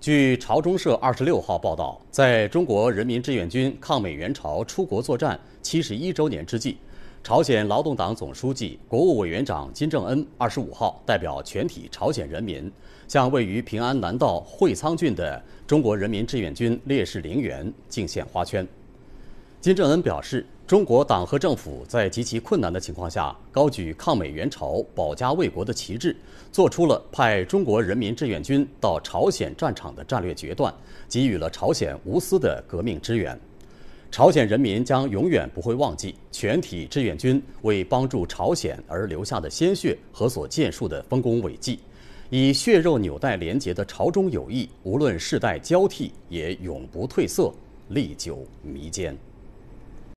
据朝中社二十六号报道，在中国人民志愿军抗美援朝出国作战七十一周年之际，朝鲜劳动党总书记、国务委员长金正恩二十五号代表全体朝鲜人民，向位于平安南道会仓郡的中国人民志愿军烈士陵园敬献花圈。金正恩表示，中国党和政府在极其困难的情况下，高举抗美援朝、保家卫国的旗帜，做出了派中国人民志愿军到朝鲜战场的战略决断，给予了朝鲜无私的革命支援。朝鲜人民将永远不会忘记全体志愿军为帮助朝鲜而流下的鲜血和所建树的丰功伟绩。以血肉纽带连结的朝中友谊，无论世代交替也永不褪色，历久弥坚。